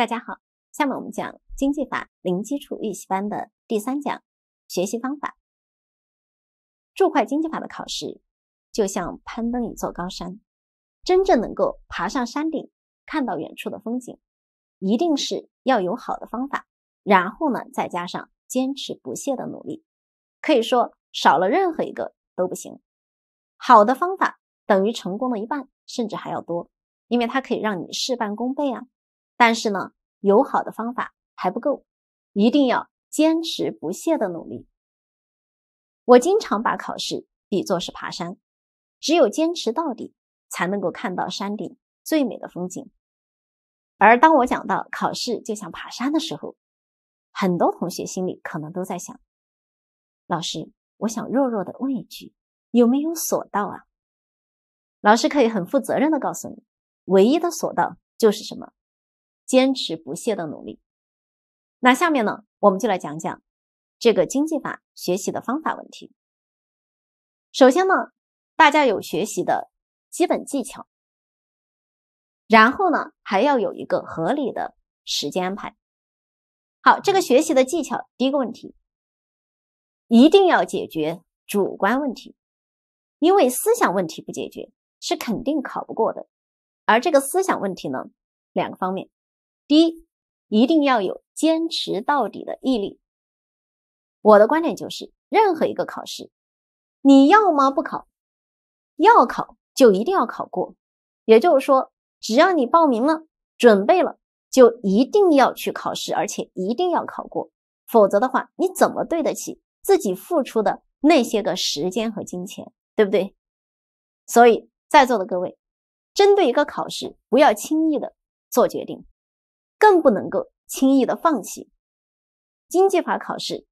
大家好，下面我们讲经济法零基础预习班的第三讲学习方法。注会经济法的考试就像攀登一座高山，真正能够爬上山顶看到远处的风景，一定是要有好的方法，然后呢再加上坚持不懈的努力，可以说少了任何一个都不行。好的方法等于成功的一半，甚至还要多，因为它可以让你事半功倍啊。但是呢，有好的方法还不够，一定要坚持不懈的努力。我经常把考试比作是爬山，只有坚持到底，才能够看到山顶最美的风景。而当我讲到考试就像爬山的时候，很多同学心里可能都在想，老师，我想弱弱的问一句，有没有索道啊？老师可以很负责任的告诉你，唯一的索道就是什么？坚持不懈的努力。那下面呢，我们就来讲讲这个经济法学习的方法问题。首先呢，大家有学习的基本技巧，然后呢，还要有一个合理的时间安排。好，这个学习的技巧，第一个问题，一定要解决主观问题，因为思想问题不解决是肯定考不过的。而这个思想问题呢，两个方面。第一，一定要有坚持到底的毅力。我的观点就是，任何一个考试，你要么不考，要考就一定要考过。也就是说，只要你报名了、准备了，就一定要去考试，而且一定要考过。否则的话，你怎么对得起自己付出的那些个时间和金钱，对不对？所以，在座的各位，针对一个考试，不要轻易的做决定。更不能够轻易的放弃。经济法考试，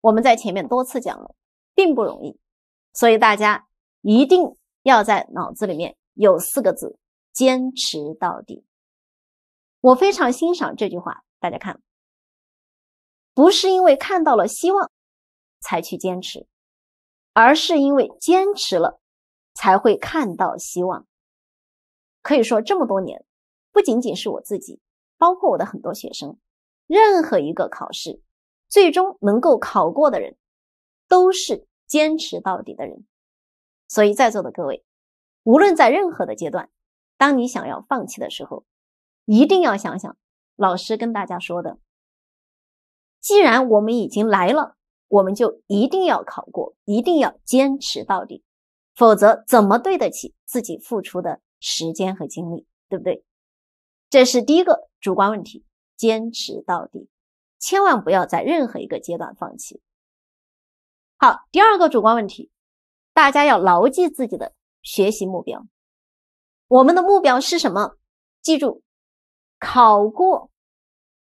我们在前面多次讲了，并不容易，所以大家一定要在脑子里面有四个字：坚持到底。我非常欣赏这句话，大家看，不是因为看到了希望才去坚持，而是因为坚持了才会看到希望。可以说这么多年，不仅仅是我自己。包括我的很多学生，任何一个考试，最终能够考过的人，都是坚持到底的人。所以，在座的各位，无论在任何的阶段，当你想要放弃的时候，一定要想想老师跟大家说的：，既然我们已经来了，我们就一定要考过，一定要坚持到底，否则怎么对得起自己付出的时间和精力？对不对？这是第一个。主观问题，坚持到底，千万不要在任何一个阶段放弃。好，第二个主观问题，大家要牢记自己的学习目标。我们的目标是什么？记住，考过，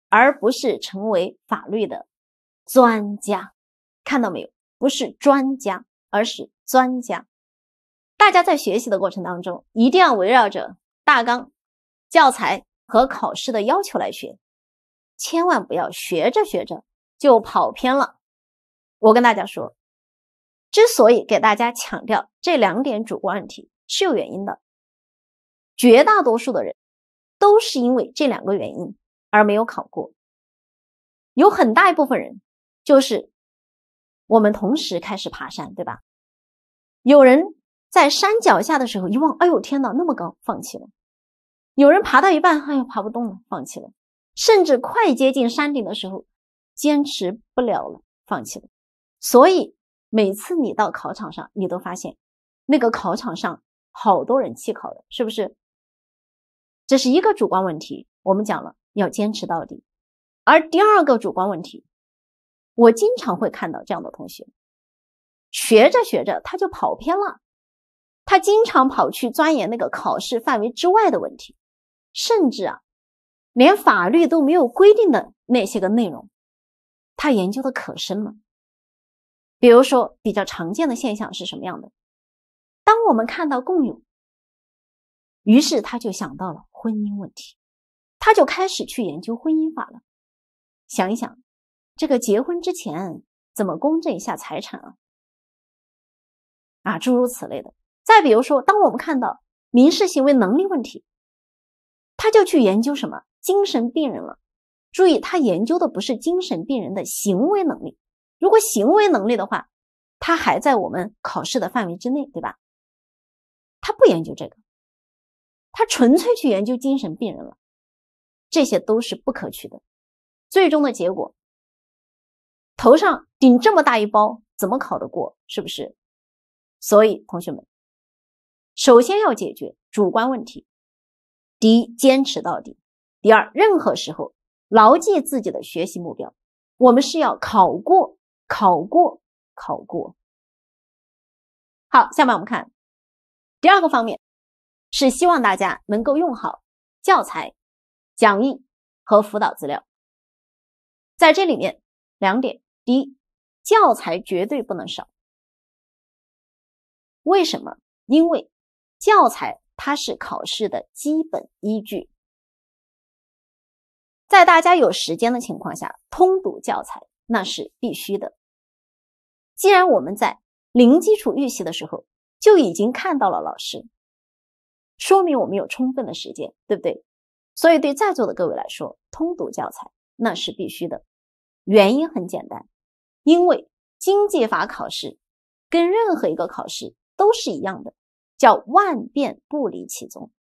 而不是成为法律的专家。看到没有？不是专家，而是专家。大家在学习的过程当中，一定要围绕着大纲、教材。和考试的要求来学，千万不要学着学着就跑偏了。我跟大家说，之所以给大家强调这两点主观问题是有原因的，绝大多数的人都是因为这两个原因而没有考过。有很大一部分人就是我们同时开始爬山，对吧？有人在山脚下的时候一望，哎呦天哪，那么高，放弃了。有人爬到一半，哎呀，爬不动了，放弃了；甚至快接近山顶的时候，坚持不了了，放弃了。所以每次你到考场上，你都发现那个考场上好多人弃考了，是不是？这是一个主观问题。我们讲了要坚持到底。而第二个主观问题，我经常会看到这样的同学，学着学着他就跑偏了，他经常跑去钻研那个考试范围之外的问题。甚至啊，连法律都没有规定的那些个内容，他研究的可深了。比如说比较常见的现象是什么样的？当我们看到共有，于是他就想到了婚姻问题，他就开始去研究婚姻法了。想一想，这个结婚之前怎么公证一下财产啊？啊，诸如此类的。再比如说，当我们看到民事行为能力问题。他就去研究什么精神病人了。注意，他研究的不是精神病人的行为能力。如果行为能力的话，他还在我们考试的范围之内，对吧？他不研究这个，他纯粹去研究精神病人了。这些都是不可取的。最终的结果，头上顶这么大一包，怎么考得过？是不是？所以，同学们，首先要解决主观问题。第一，坚持到底；第二，任何时候牢记自己的学习目标。我们是要考过，考过，考过。好，下面我们看第二个方面，是希望大家能够用好教材、讲义和辅导资料。在这里面，两点：第一，教材绝对不能少。为什么？因为教材。它是考试的基本依据，在大家有时间的情况下，通读教材那是必须的。既然我们在零基础预习的时候就已经看到了老师，说明我们有充分的时间，对不对？所以对在座的各位来说，通读教材那是必须的。原因很简单，因为经济法考试跟任何一个考试都是一样的。叫万变不离其宗。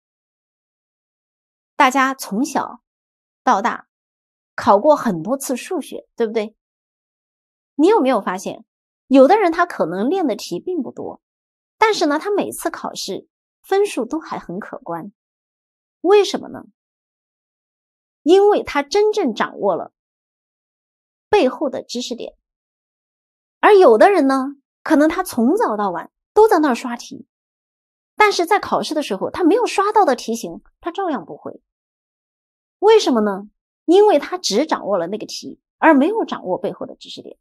大家从小到大考过很多次数学，对不对？你有没有发现，有的人他可能练的题并不多，但是呢，他每次考试分数都还很可观。为什么呢？因为他真正掌握了背后的知识点，而有的人呢，可能他从早到晚都在那儿刷题。但是在考试的时候，他没有刷到的题型，他照样不会。为什么呢？因为他只掌握了那个题，而没有掌握背后的知识点。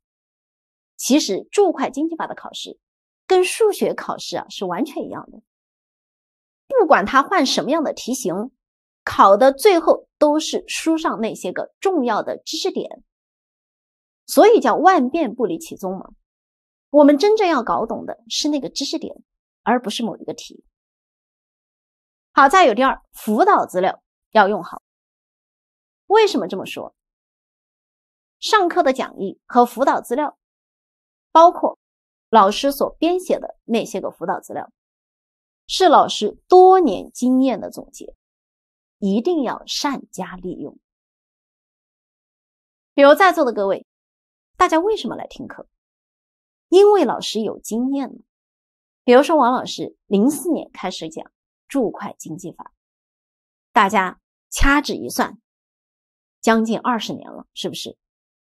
其实注会经济法的考试，跟数学考试啊是完全一样的。不管他换什么样的题型，考的最后都是书上那些个重要的知识点。所以叫万变不离其宗嘛。我们真正要搞懂的是那个知识点。而不是某一个题。好，再有第二，辅导资料要用好。为什么这么说？上课的讲义和辅导资料，包括老师所编写的那些个辅导资料，是老师多年经验的总结，一定要善加利用。比如在座的各位，大家为什么来听课？因为老师有经验比如说，王老师零四年开始讲注会经济法，大家掐指一算，将近二十年了，是不是？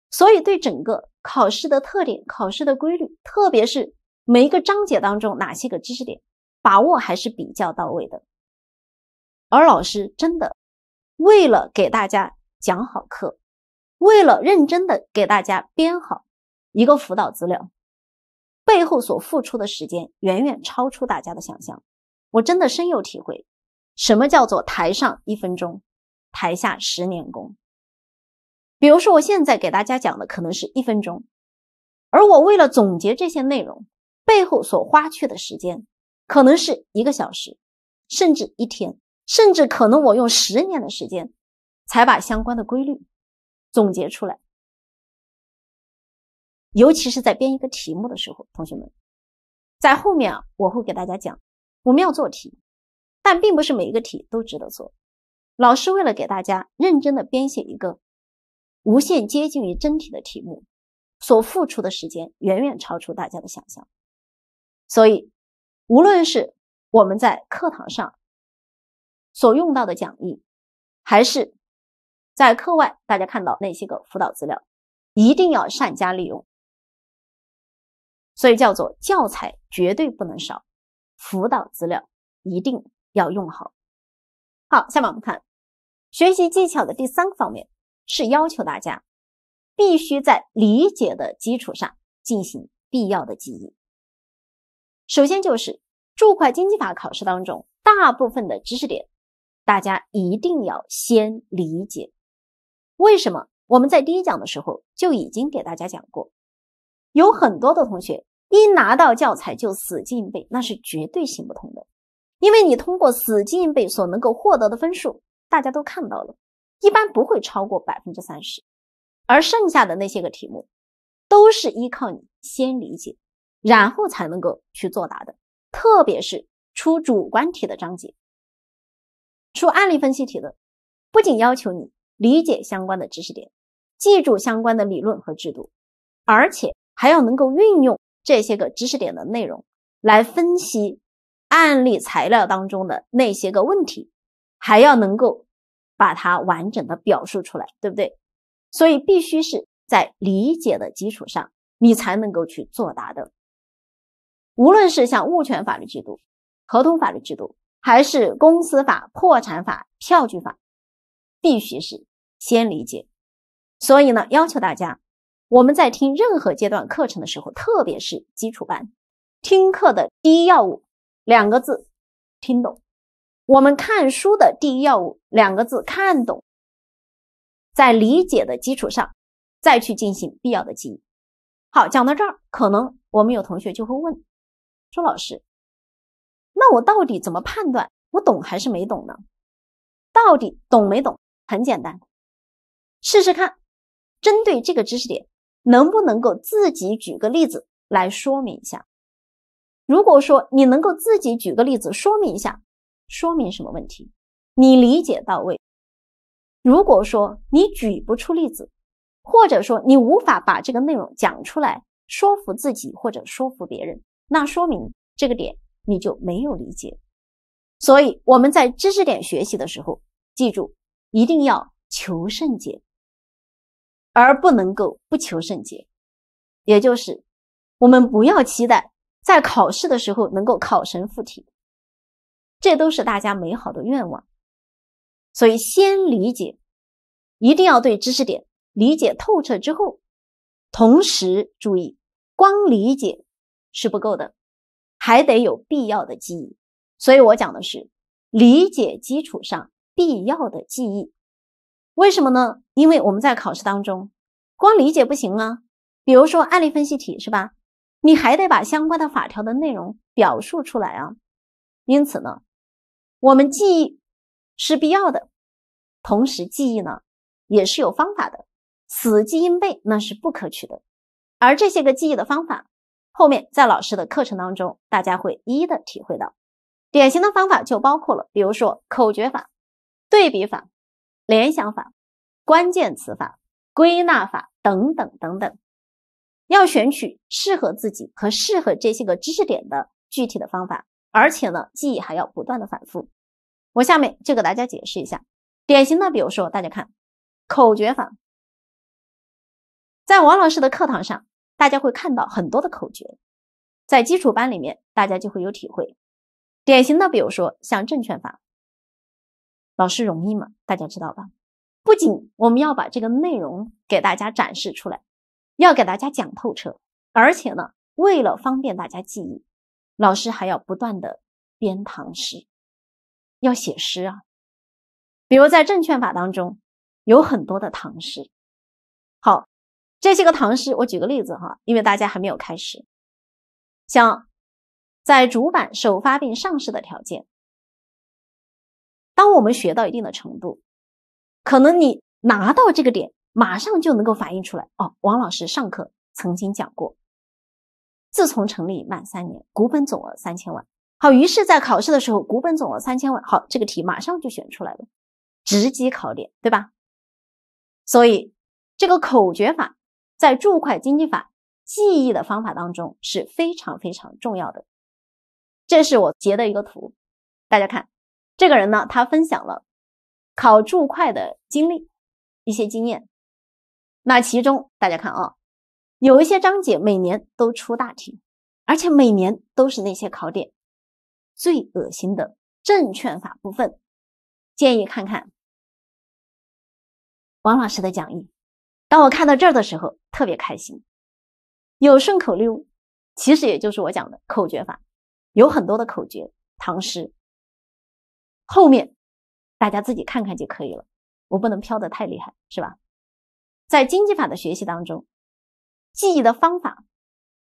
所以对整个考试的特点、考试的规律，特别是每一个章节当中哪些个知识点把握还是比较到位的。而老师真的为了给大家讲好课，为了认真的给大家编好一个辅导资料。背后所付出的时间远远超出大家的想象，我真的深有体会。什么叫做台上一分钟，台下十年功？比如说我现在给大家讲的可能是一分钟，而我为了总结这些内容，背后所花去的时间可能是一个小时，甚至一天，甚至可能我用十年的时间才把相关的规律总结出来。尤其是在编一个题目的时候，同学们，在后面啊，我会给大家讲，我们要做题，但并不是每一个题都值得做。老师为了给大家认真的编写一个无限接近于真题的题目，所付出的时间远远超出大家的想象。所以，无论是我们在课堂上所用到的讲义，还是在课外大家看到那些个辅导资料，一定要善加利用。所以叫做教材绝对不能少，辅导资料一定要用好。好，下面我们看学习技巧的第三个方面，是要求大家必须在理解的基础上进行必要的记忆。首先就是注会经济法考试当中大部分的知识点，大家一定要先理解。为什么我们在第一讲的时候就已经给大家讲过，有很多的同学。一拿到教材就死记硬背，那是绝对行不通的，因为你通过死记硬背所能够获得的分数，大家都看到了，一般不会超过百分之三十，而剩下的那些个题目，都是依靠你先理解，然后才能够去作答的。特别是出主观题的章节，出案例分析题的，不仅要求你理解相关的知识点，记住相关的理论和制度，而且还要能够运用。这些个知识点的内容来分析案例材料当中的那些个问题，还要能够把它完整的表述出来，对不对？所以必须是在理解的基础上，你才能够去作答的。无论是像物权法律制度、合同法律制度，还是公司法、破产法、票据法，必须是先理解。所以呢，要求大家。我们在听任何阶段课程的时候，特别是基础班，听课的第一要务两个字听懂；我们看书的第一要务两个字看懂。在理解的基础上，再去进行必要的记忆。好，讲到这儿，可能我们有同学就会问：说老师，那我到底怎么判断我懂还是没懂呢？到底懂没懂？很简单，试试看，针对这个知识点。能不能够自己举个例子来说明一下？如果说你能够自己举个例子说明一下，说明什么问题？你理解到位。如果说你举不出例子，或者说你无法把这个内容讲出来，说服自己或者说服别人，那说明这个点你就没有理解。所以我们在知识点学习的时候，记住一定要求甚解。而不能够不求甚解，也就是我们不要期待在考试的时候能够考神附体，这都是大家美好的愿望。所以先理解，一定要对知识点理解透彻之后，同时注意光理解是不够的，还得有必要的记忆。所以我讲的是理解基础上必要的记忆。为什么呢？因为我们在考试当中，光理解不行啊。比如说案例分析题是吧？你还得把相关的法条的内容表述出来啊。因此呢，我们记忆是必要的，同时记忆呢也是有方法的。死记硬背那是不可取的。而这些个记忆的方法，后面在老师的课程当中，大家会一一的体会到。典型的方法就包括了，比如说口诀法、对比法。联想法、关键词法、归纳法等等等等，要选取适合自己和适合这些个知识点的具体的方法，而且呢，记忆还要不断的反复。我下面就给大家解释一下典型的，比如说大家看口诀法，在王老师的课堂上，大家会看到很多的口诀，在基础班里面大家就会有体会。典型的，比如说像证券法。老师容易吗？大家知道吧？不仅我们要把这个内容给大家展示出来，要给大家讲透彻，而且呢，为了方便大家记忆，老师还要不断的编唐诗，要写诗啊。比如在证券法当中有很多的唐诗。好，这些个唐诗，我举个例子哈，因为大家还没有开始，像在主板首发并上市的条件。当我们学到一定的程度，可能你拿到这个点，马上就能够反映出来。哦，王老师上课曾经讲过，自从成立满三年，股本总额三千万。好，于是，在考试的时候，股本总额三千万，好，这个题马上就选出来了，直击考点，对吧？所以，这个口诀法在注会经济法记忆的方法当中是非常非常重要的。这是我截的一个图，大家看。这个人呢，他分享了考注会的经历，一些经验。那其中大家看啊，有一些章节每年都出大题，而且每年都是那些考点最恶心的证券法部分。建议看看王老师的讲义。当我看到这儿的时候，特别开心。有顺口溜，其实也就是我讲的口诀法，有很多的口诀，唐诗。后面大家自己看看就可以了。我不能飘得太厉害，是吧？在经济法的学习当中，记忆的方法，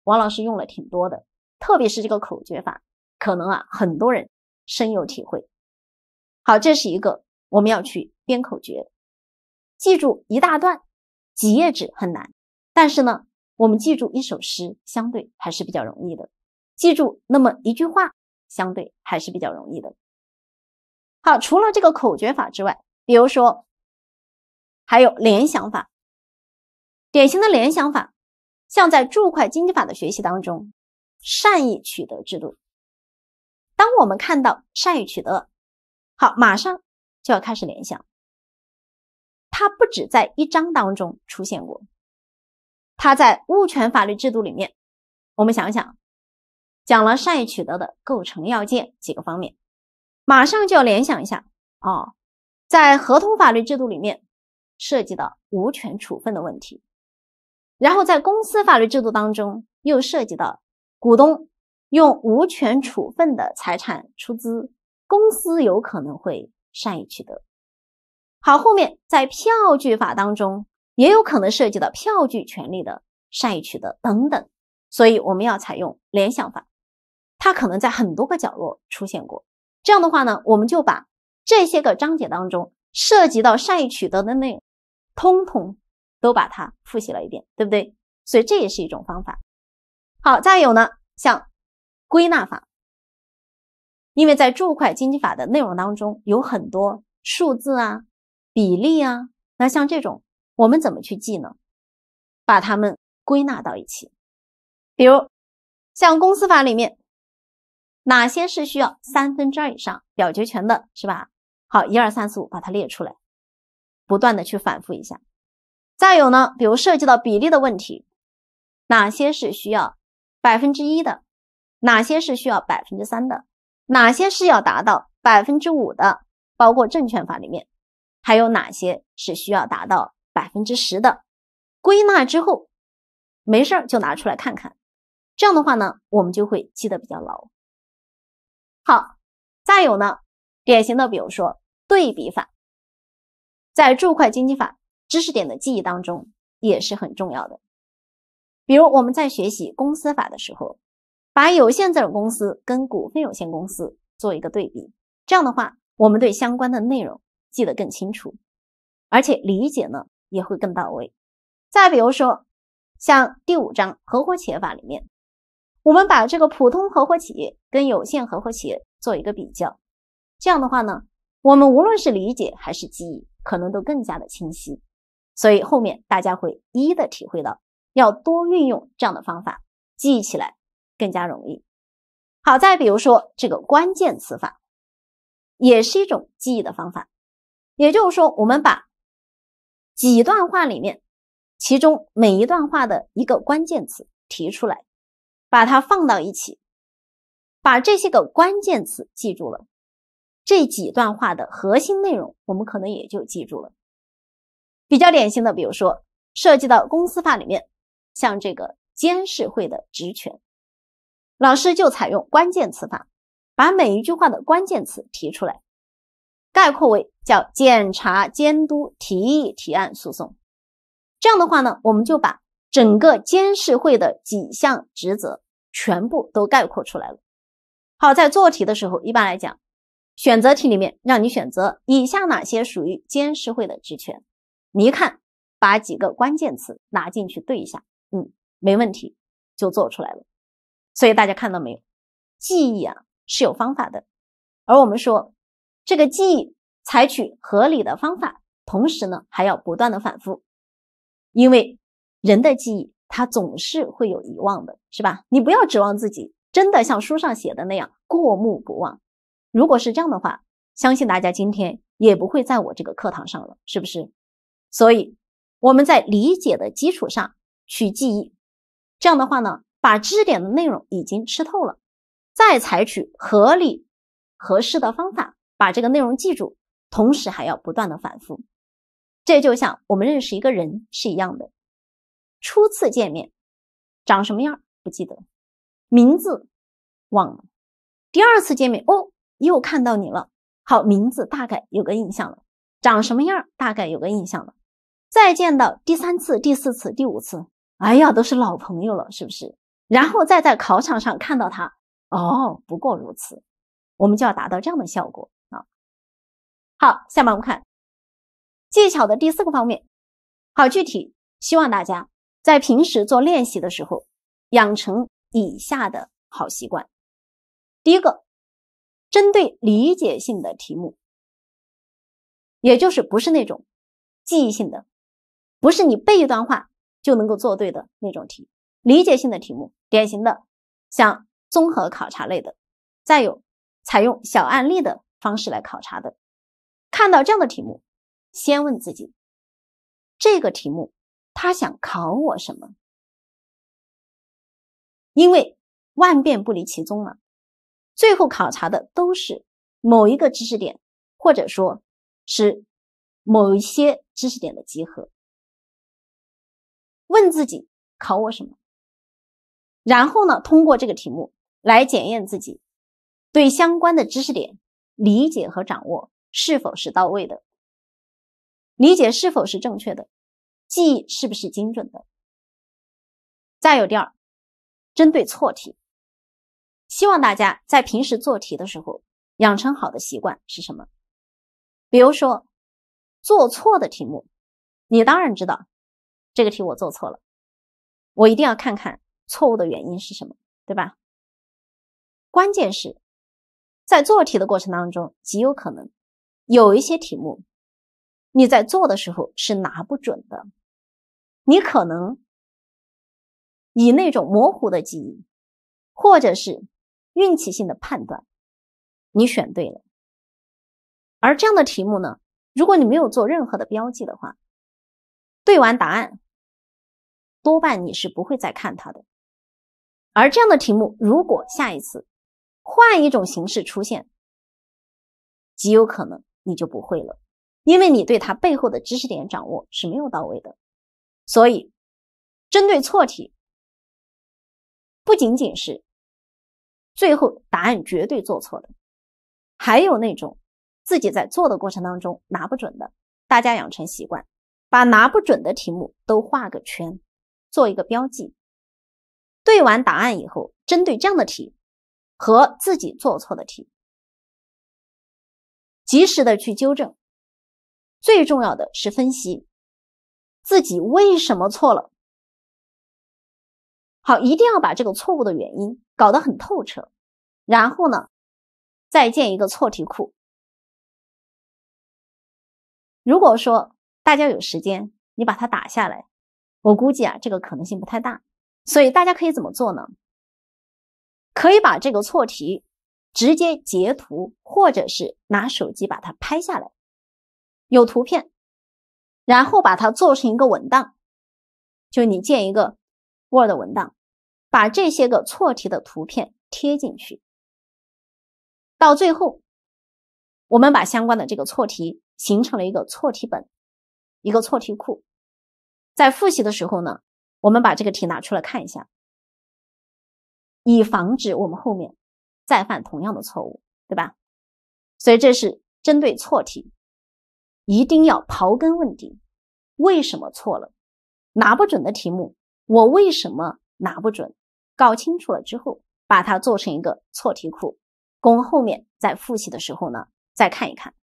王老师用了挺多的，特别是这个口诀法，可能啊，很多人深有体会。好，这是一个我们要去编口诀，记住一大段几页纸很难，但是呢，我们记住一首诗相对还是比较容易的，记住那么一句话相对还是比较容易的。好，除了这个口诀法之外，比如说还有联想法。典型的联想法，像在注会经济法的学习当中，善意取得制度。当我们看到善意取得，好，马上就要开始联想。它不止在一章当中出现过，它在物权法律制度里面，我们想想，讲了善意取得的构成要件几个方面。马上就要联想一下啊，在合同法律制度里面涉及到无权处分的问题，然后在公司法律制度当中又涉及到股东用无权处分的财产出资，公司有可能会善意取得。好，后面在票据法当中也有可能涉及到票据权利的善意取得等等，所以我们要采用联想法，它可能在很多个角落出现过。这样的话呢，我们就把这些个章节当中涉及到善意取得的内容，通通都把它复习了一遍，对不对？所以这也是一种方法。好，再有呢，像归纳法，因为在注会经济法的内容当中有很多数字啊、比例啊，那像这种我们怎么去记呢？把它们归纳到一起，比如像公司法里面。哪些是需要三分之二以上表决权的，是吧？好，一二三四五，把它列出来，不断的去反复一下。再有呢，比如涉及到比例的问题，哪些是需要百分之一的，哪些是需要百分之三的，哪些是要达到百分之五的，包括证券法里面，还有哪些是需要达到百分之十的。归纳之后，没事儿就拿出来看看，这样的话呢，我们就会记得比较牢。好，再有呢，典型的比如说对比法，在注会经济法知识点的记忆当中也是很重要的。比如我们在学习公司法的时候，把有限责任公司跟股份有限公司做一个对比，这样的话我们对相关的内容记得更清楚，而且理解呢也会更到位。再比如说，像第五章合伙企业法里面。我们把这个普通合伙企业跟有限合伙企业做一个比较，这样的话呢，我们无论是理解还是记忆，可能都更加的清晰。所以后面大家会一一的体会到，要多运用这样的方法记忆起来更加容易。好，再比如说这个关键词法，也是一种记忆的方法。也就是说，我们把几段话里面，其中每一段话的一个关键词提出来。把它放到一起，把这些个关键词记住了，这几段话的核心内容，我们可能也就记住了。比较典型的，比如说涉及到公司法里面，像这个监事会的职权，老师就采用关键词法，把每一句话的关键词提出来，概括为叫检查、监督、提议、提案、诉讼。这样的话呢，我们就把。整个监事会的几项职责全部都概括出来了。好，在做题的时候，一般来讲，选择题里面让你选择以下哪些属于监事会的职权，你一看，把几个关键词拿进去对一下，嗯，没问题，就做出来了。所以大家看到没有？记忆啊是有方法的，而我们说这个记忆采取合理的方法，同时呢还要不断的反复，因为。人的记忆，它总是会有遗忘的，是吧？你不要指望自己真的像书上写的那样过目不忘。如果是这样的话，相信大家今天也不会在我这个课堂上了，是不是？所以我们在理解的基础上去记忆，这样的话呢，把知识点的内容已经吃透了，再采取合理、合适的方法把这个内容记住，同时还要不断的反复。这就像我们认识一个人是一样的。初次见面，长什么样不记得，名字忘了。第二次见面，哦，又看到你了，好，名字大概有个印象了，长什么样大概有个印象了。再见到第三次、第四次、第五次，哎呀，都是老朋友了，是不是？然后再在考场上看到他，哦，不过如此。我们就要达到这样的效果啊！好，下面我们看技巧的第四个方面。好，具体希望大家。在平时做练习的时候，养成以下的好习惯。第一个，针对理解性的题目，也就是不是那种记忆性的，不是你背一段话就能够做对的那种题。理解性的题目，典型的像综合考察类的，再有采用小案例的方式来考察的。看到这样的题目，先问自己，这个题目。他想考我什么？因为万变不离其宗嘛，最后考察的都是某一个知识点，或者说，是某一些知识点的集合。问自己考我什么？然后呢，通过这个题目来检验自己对相关的知识点理解和掌握是否是到位的，理解是否是正确的。记忆是不是精准的？再有第二，针对错题，希望大家在平时做题的时候养成好的习惯是什么？比如说做错的题目，你当然知道这个题我做错了，我一定要看看错误的原因是什么，对吧？关键是在做题的过程当中，极有可能有一些题目你在做的时候是拿不准的。你可能以那种模糊的记忆，或者是运气性的判断，你选对了。而这样的题目呢，如果你没有做任何的标记的话，对完答案，多半你是不会再看它的。而这样的题目，如果下一次换一种形式出现，极有可能你就不会了，因为你对它背后的知识点掌握是没有到位的。所以，针对错题，不仅仅是最后答案绝对做错的，还有那种自己在做的过程当中拿不准的。大家养成习惯，把拿不准的题目都画个圈，做一个标记。对完答案以后，针对这样的题和自己做错的题，及时的去纠正。最重要的是分析。自己为什么错了？好，一定要把这个错误的原因搞得很透彻，然后呢，再建一个错题库。如果说大家有时间，你把它打下来，我估计啊，这个可能性不太大。所以大家可以怎么做呢？可以把这个错题直接截图，或者是拿手机把它拍下来，有图片。然后把它做成一个文档，就你建一个 Word 文档，把这些个错题的图片贴进去。到最后，我们把相关的这个错题形成了一个错题本，一个错题库。在复习的时候呢，我们把这个题拿出来看一下，以防止我们后面再犯同样的错误，对吧？所以这是针对错题。一定要刨根问底，为什么错了？拿不准的题目，我为什么拿不准？搞清楚了之后，把它做成一个错题库，供后面在复习的时候呢再看一看。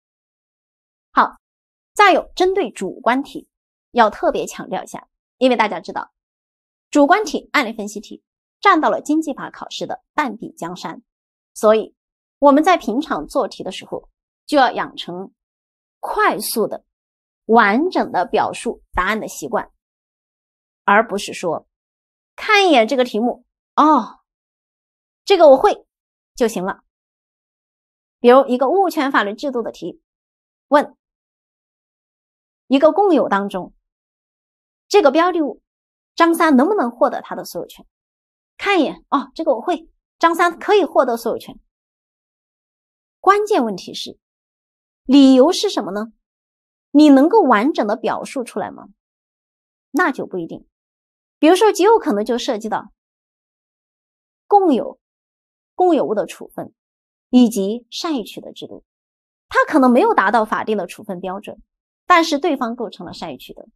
好，再有针对主观题，要特别强调一下，因为大家知道，主观题案例分析题占到了经济法考试的半壁江山，所以我们在平常做题的时候就要养成。快速的、完整的表述答案的习惯，而不是说看一眼这个题目哦，这个我会就行了。比如一个物权法律制度的题，问一个共有当中，这个标的物张三能不能获得他的所有权？看一眼哦，这个我会，张三可以获得所有权。关键问题是。理由是什么呢？你能够完整的表述出来吗？那就不一定。比如说，极有可能就涉及到共有共有物的处分，以及善意取得制度。他可能没有达到法定的处分标准，但是对方构成了善意取得。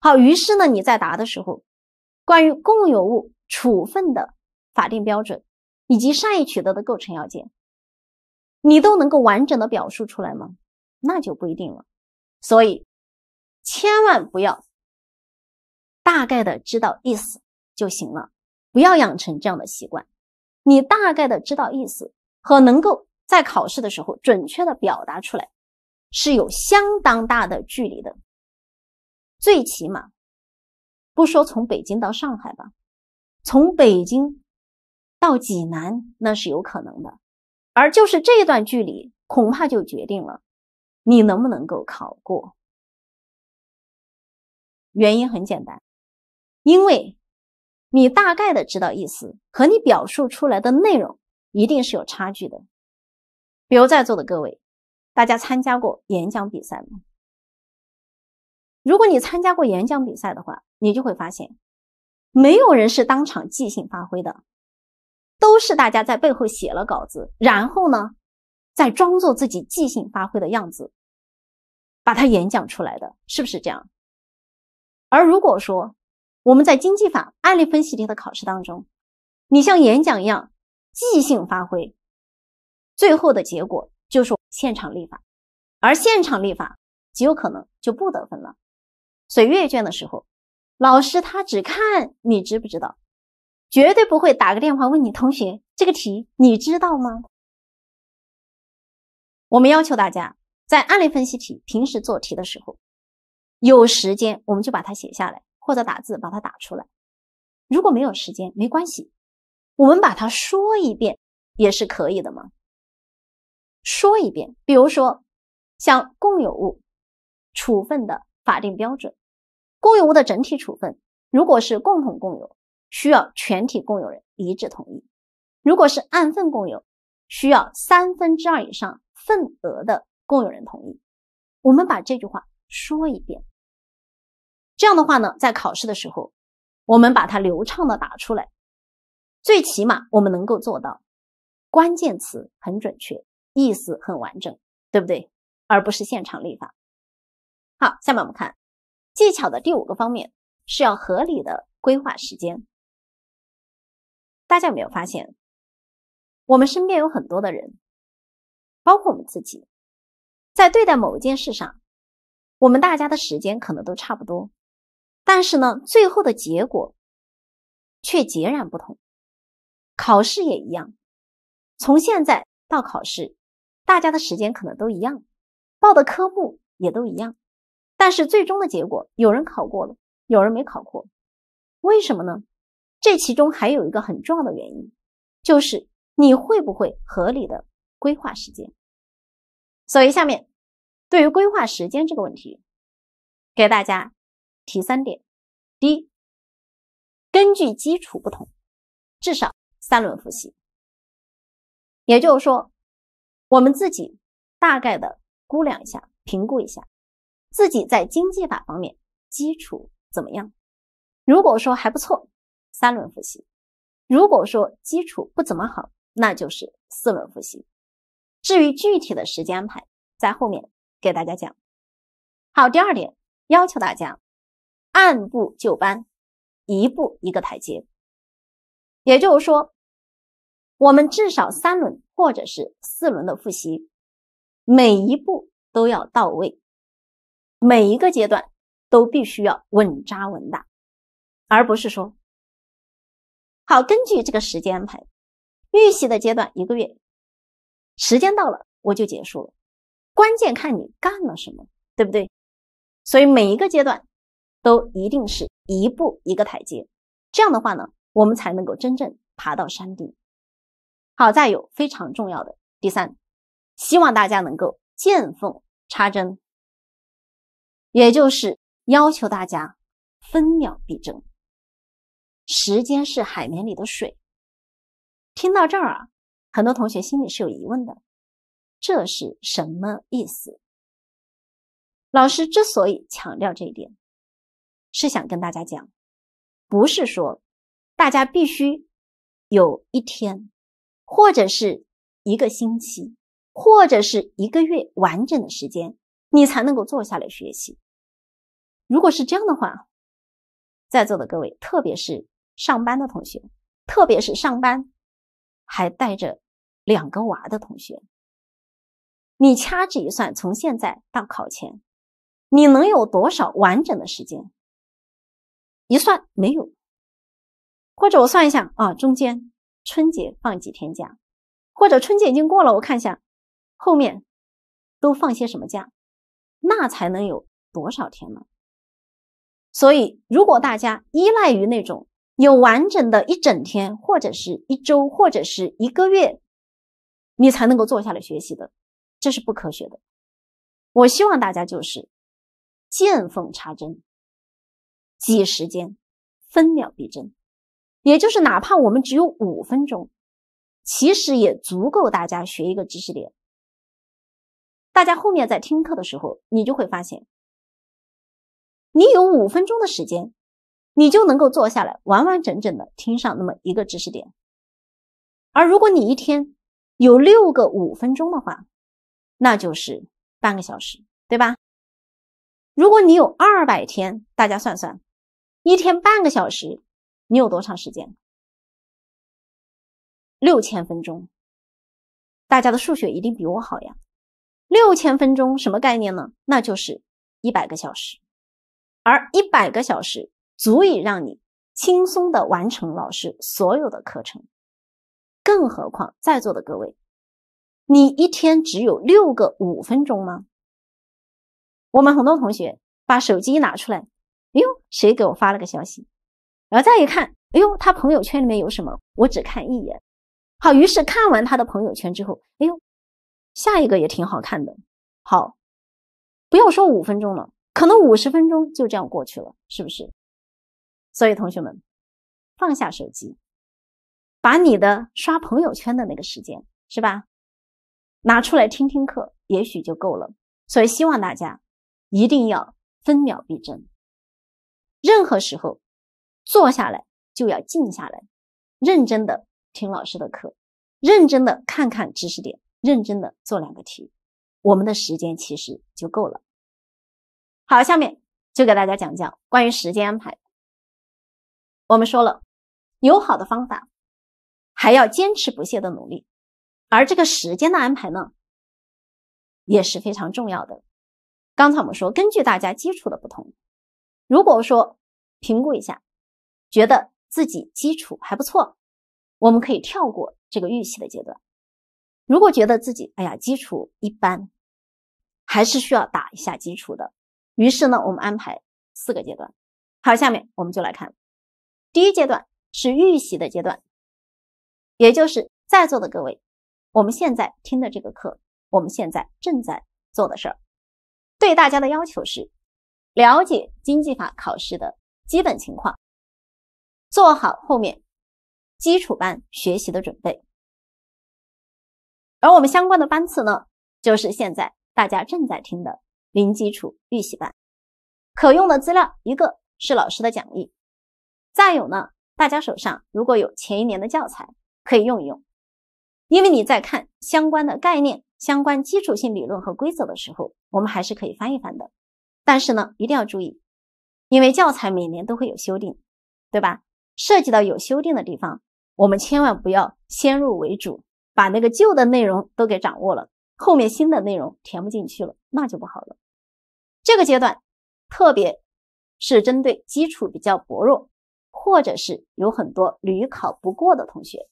好，于是呢，你在答的时候，关于共有物处分的法定标准，以及善意取得的构成要件。你都能够完整的表述出来吗？那就不一定了。所以，千万不要大概的知道意思就行了，不要养成这样的习惯。你大概的知道意思和能够在考试的时候准确的表达出来是有相当大的距离的。最起码，不说从北京到上海吧，从北京到济南那是有可能的。而就是这一段距离，恐怕就决定了你能不能够考过。原因很简单，因为你大概的知道意思和你表述出来的内容一定是有差距的。比如在座的各位，大家参加过演讲比赛吗？如果你参加过演讲比赛的话，你就会发现，没有人是当场即兴发挥的。都是大家在背后写了稿子，然后呢，再装作自己即兴发挥的样子，把它演讲出来的，是不是这样？而如果说我们在经济法案例分析题的考试当中，你像演讲一样即兴发挥，最后的结果就是现场立法，而现场立法极有可能就不得分了。所以阅卷的时候，老师他只看你知不知道。绝对不会打个电话问你同学这个题你知道吗？我们要求大家在案例分析题平时做题的时候，有时间我们就把它写下来或者打字把它打出来。如果没有时间没关系，我们把它说一遍也是可以的嘛。说一遍，比如说像共有物处分的法定标准，共有物的整体处分，如果是共同共有。需要全体共有人一致同意，如果是按份共有，需要三分之二以上份额的共有人同意。我们把这句话说一遍。这样的话呢，在考试的时候，我们把它流畅的打出来，最起码我们能够做到关键词很准确，意思很完整，对不对？而不是现场立法。好，下面我们看技巧的第五个方面，是要合理的规划时间。大家有没有发现，我们身边有很多的人，包括我们自己，在对待某一件事上，我们大家的时间可能都差不多，但是呢，最后的结果却截然不同。考试也一样，从现在到考试，大家的时间可能都一样，报的科目也都一样，但是最终的结果，有人考过了，有人没考过，为什么呢？这其中还有一个很重要的原因，就是你会不会合理的规划时间。所以下面对于规划时间这个问题，给大家提三点：第一，根据基础不同，至少三轮复习。也就是说，我们自己大概的估量一下、评估一下自己在经济法方面基础怎么样。如果说还不错，三轮复习，如果说基础不怎么好，那就是四轮复习。至于具体的时间安排，在后面给大家讲。好，第二点要求大家按部就班，一步一个台阶。也就是说，我们至少三轮或者是四轮的复习，每一步都要到位，每一个阶段都必须要稳扎稳打，而不是说。好，根据这个时间安排，预习的阶段一个月，时间到了我就结束了。关键看你干了什么，对不对？所以每一个阶段都一定是一步一个台阶，这样的话呢，我们才能够真正爬到山顶。好，再有非常重要的第三，希望大家能够见缝插针，也就是要求大家分秒必争。时间是海绵里的水。听到这儿啊，很多同学心里是有疑问的，这是什么意思？老师之所以强调这一点，是想跟大家讲，不是说大家必须有一天，或者是一个星期，或者是一个月完整的时间，你才能够坐下来学习。如果是这样的话，在座的各位，特别是。上班的同学，特别是上班还带着两个娃的同学，你掐指一算，从现在到考前，你能有多少完整的时间？一算没有，或者我算一下啊，中间春节放几天假，或者春节已经过了，我看一下后面都放些什么假，那才能有多少天呢？所以，如果大家依赖于那种。有完整的一整天，或者是一周，或者是一个月，你才能够坐下来学习的，这是不科学的。我希望大家就是见缝插针，挤时间，分秒必争。也就是哪怕我们只有五分钟，其实也足够大家学一个知识点。大家后面在听课的时候，你就会发现，你有五分钟的时间。你就能够坐下来完完整整的听上那么一个知识点，而如果你一天有六个五分钟的话，那就是半个小时，对吧？如果你有二百天，大家算算，一天半个小时，你有多长时间？六千分钟。大家的数学一定比我好呀。六千分钟什么概念呢？那就是一百个小时，而一百个小时。足以让你轻松的完成老师所有的课程，更何况在座的各位，你一天只有六个五分钟吗？我们很多同学把手机一拿出来，哎呦，谁给我发了个消息？然后再一看，哎呦，他朋友圈里面有什么？我只看一眼。好，于是看完他的朋友圈之后，哎呦，下一个也挺好看的。好，不要说五分钟了，可能五十分钟就这样过去了，是不是？所以，同学们，放下手机，把你的刷朋友圈的那个时间，是吧？拿出来听听课，也许就够了。所以，希望大家一定要分秒必争。任何时候坐下来就要静下来，认真的听老师的课，认真的看看知识点，认真的做两个题，我们的时间其实就够了。好，下面就给大家讲讲关于时间安排。我们说了，有好的方法，还要坚持不懈的努力，而这个时间的安排呢，也是非常重要的。刚才我们说，根据大家基础的不同，如果说评估一下，觉得自己基础还不错，我们可以跳过这个预期的阶段；如果觉得自己哎呀基础一般，还是需要打一下基础的。于是呢，我们安排四个阶段。好，下面我们就来看。第一阶段是预习的阶段，也就是在座的各位，我们现在听的这个课，我们现在正在做的事儿，对大家的要求是了解经济法考试的基本情况，做好后面基础班学习的准备。而我们相关的班次呢，就是现在大家正在听的零基础预习班，可用的资料一个是老师的讲义。再有呢，大家手上如果有前一年的教材可以用一用，因为你在看相关的概念、相关基础性理论和规则的时候，我们还是可以翻一翻的。但是呢，一定要注意，因为教材每年都会有修订，对吧？涉及到有修订的地方，我们千万不要先入为主，把那个旧的内容都给掌握了，后面新的内容填不进去了，那就不好了。这个阶段，特别是针对基础比较薄弱。或者是有很多屡考不过的同学，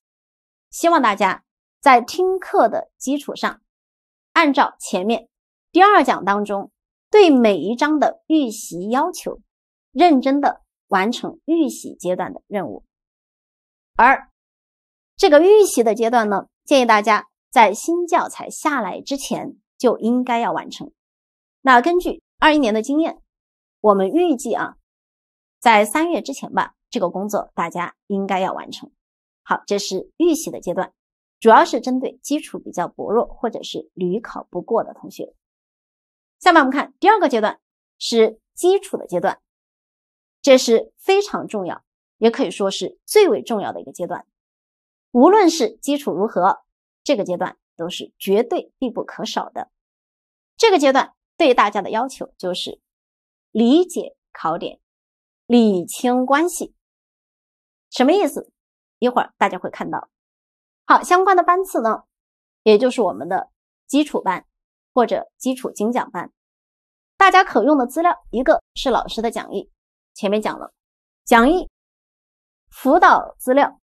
希望大家在听课的基础上，按照前面第二讲当中对每一章的预习要求，认真的完成预习阶段的任务。而这个预习的阶段呢，建议大家在新教材下来之前就应该要完成。那根据二一年的经验，我们预计啊，在三月之前吧。这个工作大家应该要完成好，这是预习的阶段，主要是针对基础比较薄弱或者是屡考不过的同学。下面我们看第二个阶段是基础的阶段，这是非常重要，也可以说是最为重要的一个阶段。无论是基础如何，这个阶段都是绝对必不可少的。这个阶段对大家的要求就是理解考点，理清关系。什么意思？一会儿大家会看到。好，相关的班次呢，也就是我们的基础班或者基础精讲班，大家可用的资料，一个是老师的讲义，前面讲了，讲义、辅导资料，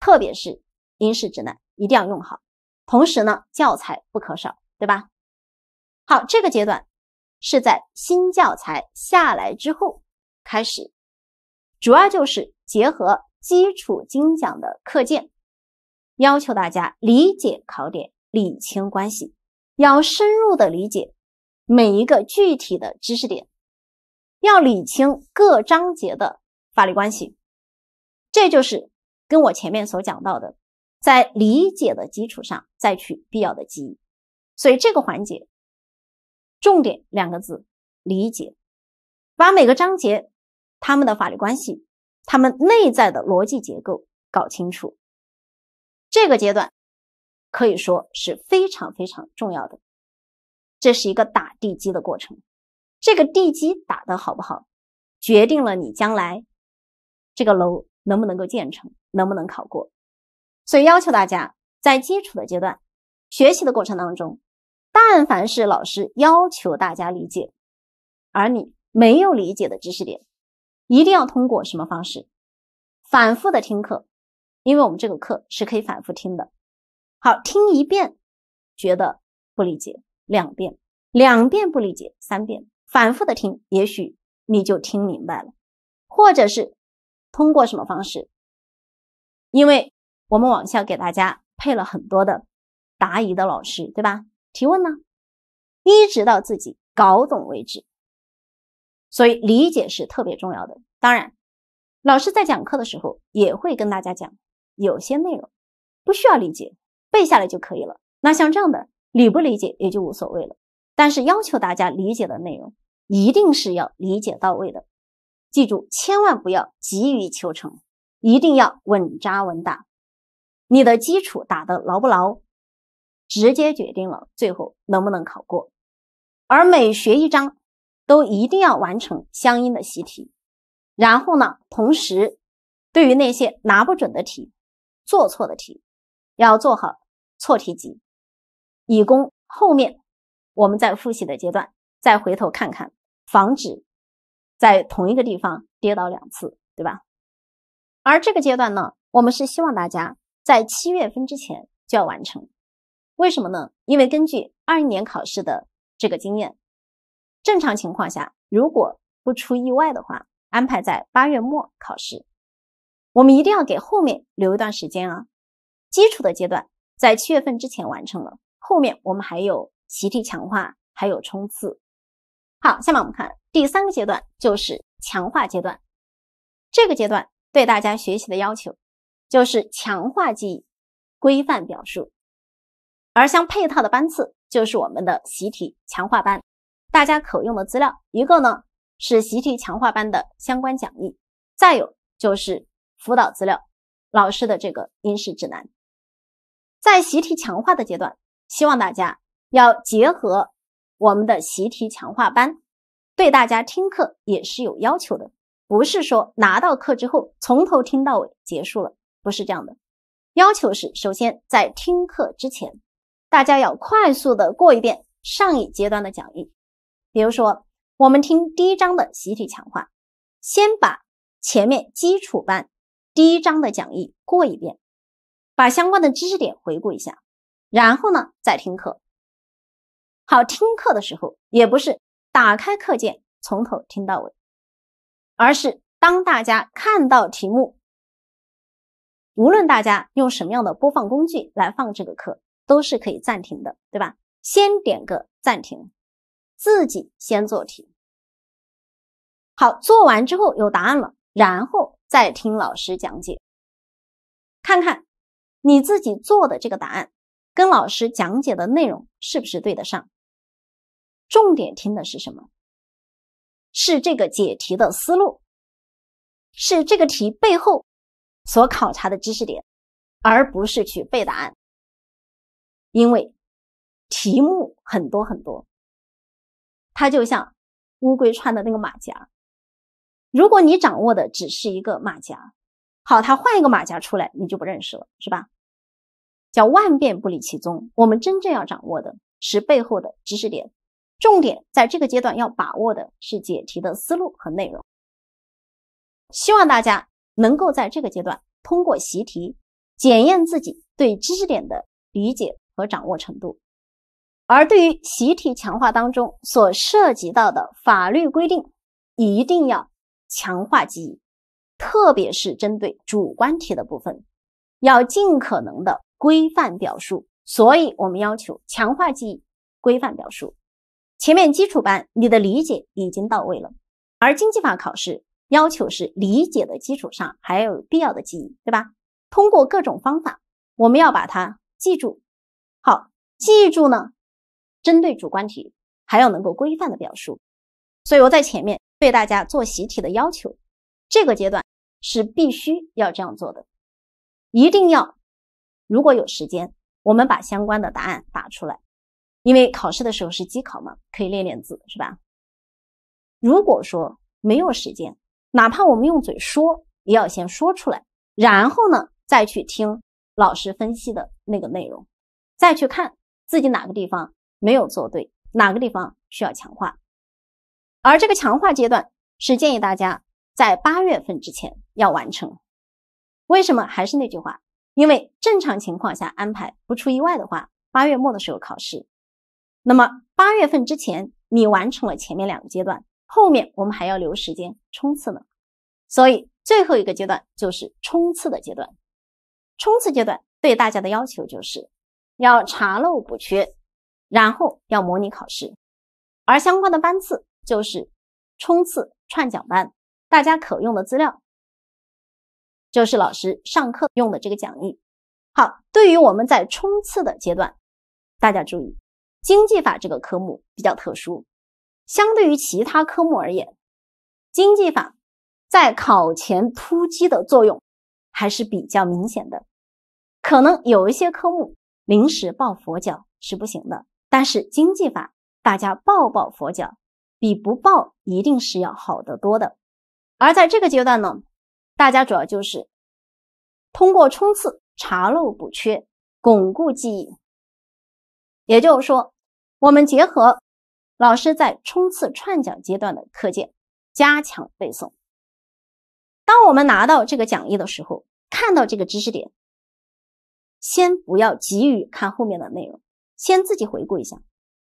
特别是英式指南一定要用好。同时呢，教材不可少，对吧？好，这个阶段是在新教材下来之后开始，主要就是结合。基础精讲的课件，要求大家理解考点，理清关系，要深入的理解每一个具体的知识点，要理清各章节的法律关系。这就是跟我前面所讲到的，在理解的基础上再去必要的记忆。所以这个环节，重点两个字：理解，把每个章节他们的法律关系。他们内在的逻辑结构搞清楚，这个阶段可以说是非常非常重要的，这是一个打地基的过程。这个地基打得好不好，决定了你将来这个楼能不能够建成，能不能考过。所以要求大家在基础的阶段学习的过程当中，但凡是老师要求大家理解而你没有理解的知识点。一定要通过什么方式反复的听课，因为我们这个课是可以反复听的。好，听一遍觉得不理解，两遍，两遍不理解，三遍，反复的听，也许你就听明白了。或者是通过什么方式？因为我们网校给大家配了很多的答疑的老师，对吧？提问呢，一直到自己搞懂为止。所以理解是特别重要的。当然，老师在讲课的时候也会跟大家讲，有些内容不需要理解，背下来就可以了。那像这样的理不理解也就无所谓了。但是要求大家理解的内容，一定是要理解到位的。记住，千万不要急于求成，一定要稳扎稳打。你的基础打得牢不牢，直接决定了最后能不能考过。而每学一章。都一定要完成相应的习题，然后呢，同时对于那些拿不准的题、做错的题，要做好错题集，以供后面我们在复习的阶段再回头看看，防止在同一个地方跌倒两次，对吧？而这个阶段呢，我们是希望大家在七月份之前就要完成。为什么呢？因为根据二一年考试的这个经验。正常情况下，如果不出意外的话，安排在八月末考试。我们一定要给后面留一段时间啊。基础的阶段在七月份之前完成了，后面我们还有习题强化，还有冲刺。好，下面我们看第三个阶段，就是强化阶段。这个阶段对大家学习的要求就是强化记忆、规范表述，而像配套的班次就是我们的习题强化班。大家可用的资料，一个呢是习题强化班的相关讲义，再有就是辅导资料，老师的这个应试指南。在习题强化的阶段，希望大家要结合我们的习题强化班，对大家听课也是有要求的，不是说拿到课之后从头听到尾结束了，不是这样的。要求是，首先在听课之前，大家要快速的过一遍上一阶段的讲义。比如说，我们听第一章的习题强化，先把前面基础班第一章的讲义过一遍，把相关的知识点回顾一下，然后呢再听课。好，听课的时候也不是打开课件从头听到尾，而是当大家看到题目，无论大家用什么样的播放工具来放这个课，都是可以暂停的，对吧？先点个暂停。自己先做题，好，做完之后有答案了，然后再听老师讲解，看看你自己做的这个答案跟老师讲解的内容是不是对得上。重点听的是什么？是这个解题的思路，是这个题背后所考察的知识点，而不是去背答案，因为题目很多很多。它就像乌龟穿的那个马甲，如果你掌握的只是一个马甲，好，它换一个马甲出来，你就不认识了，是吧？叫万变不离其宗。我们真正要掌握的是背后的知识点，重点在这个阶段要把握的是解题的思路和内容。希望大家能够在这个阶段通过习题检验自己对知识点的理解和掌握程度。而对于习题强化当中所涉及到的法律规定，一定要强化记忆，特别是针对主观题的部分，要尽可能的规范表述。所以，我们要求强化记忆，规范表述。前面基础班你的理解已经到位了，而经济法考试要求是理解的基础上还要有必要的记忆，对吧？通过各种方法，我们要把它记住。好，记住呢？针对主观题，还要能够规范的表述，所以我在前面对大家做习题的要求，这个阶段是必须要这样做的，一定要。如果有时间，我们把相关的答案打出来，因为考试的时候是机考嘛，可以练练字，是吧？如果说没有时间，哪怕我们用嘴说，也要先说出来，然后呢，再去听老师分析的那个内容，再去看自己哪个地方。没有做对哪个地方需要强化，而这个强化阶段是建议大家在八月份之前要完成。为什么？还是那句话，因为正常情况下安排不出意外的话，八月末的时候考试。那么八月份之前你完成了前面两个阶段，后面我们还要留时间冲刺呢。所以最后一个阶段就是冲刺的阶段。冲刺阶段对大家的要求就是要查漏补缺。然后要模拟考试，而相关的班次就是冲刺串讲班。大家可用的资料就是老师上课用的这个讲义。好，对于我们在冲刺的阶段，大家注意，经济法这个科目比较特殊，相对于其他科目而言，经济法在考前突击的作用还是比较明显的。可能有一些科目临时抱佛脚是不行的。但是经济法大家抱抱佛脚，比不抱一定是要好得多的。而在这个阶段呢，大家主要就是通过冲刺查漏补缺，巩固记忆。也就是说，我们结合老师在冲刺串讲阶段的课件，加强背诵。当我们拿到这个讲义的时候，看到这个知识点，先不要急于看后面的内容。先自己回顾一下，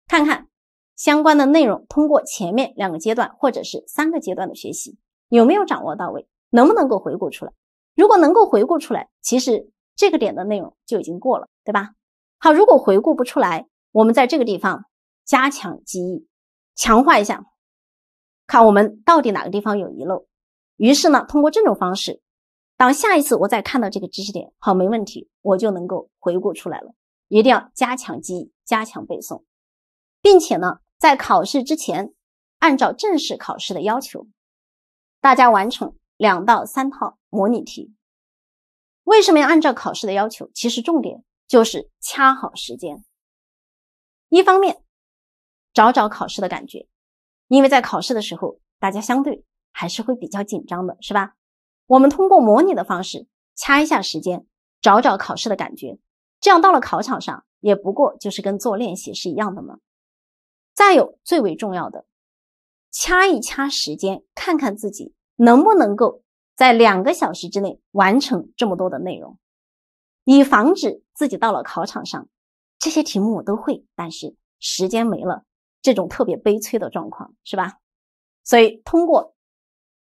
看看相关的内容，通过前面两个阶段或者是三个阶段的学习，有没有掌握到位，能不能够回顾出来？如果能够回顾出来，其实这个点的内容就已经过了，对吧？好，如果回顾不出来，我们在这个地方加强记忆，强化一下，看我们到底哪个地方有遗漏。于是呢，通过这种方式，当下一次我再看到这个知识点，好，没问题，我就能够回顾出来了。一定要加强记忆，加强背诵，并且呢，在考试之前，按照正式考试的要求，大家完成两到三套模拟题。为什么要按照考试的要求？其实重点就是掐好时间。一方面，找找考试的感觉，因为在考试的时候，大家相对还是会比较紧张的，是吧？我们通过模拟的方式掐一下时间，找找考试的感觉。这样到了考场上，也不过就是跟做练习是一样的嘛。再有最为重要的，掐一掐时间，看看自己能不能够在两个小时之内完成这么多的内容，以防止自己到了考场上，这些题目我都会，但是时间没了，这种特别悲催的状况是吧？所以通过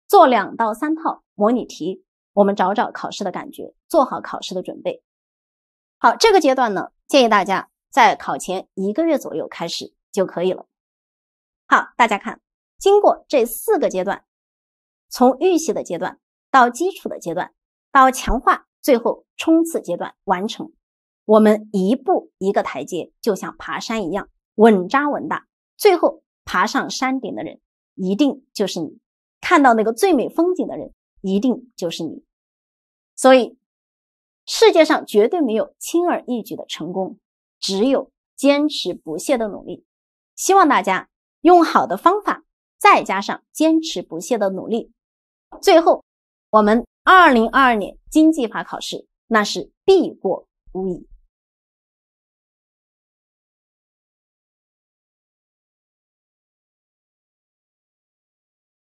做两到三套模拟题，我们找找考试的感觉，做好考试的准备。好，这个阶段呢，建议大家在考前一个月左右开始就可以了。好，大家看，经过这四个阶段，从预习的阶段到基础的阶段，到强化，最后冲刺阶段完成，我们一步一个台阶，就像爬山一样，稳扎稳打，最后爬上山顶的人一定就是你，看到那个最美风景的人一定就是你，所以。世界上绝对没有轻而易举的成功，只有坚持不懈的努力。希望大家用好的方法，再加上坚持不懈的努力，最后我们二零二二年经济法考试那是必过无疑。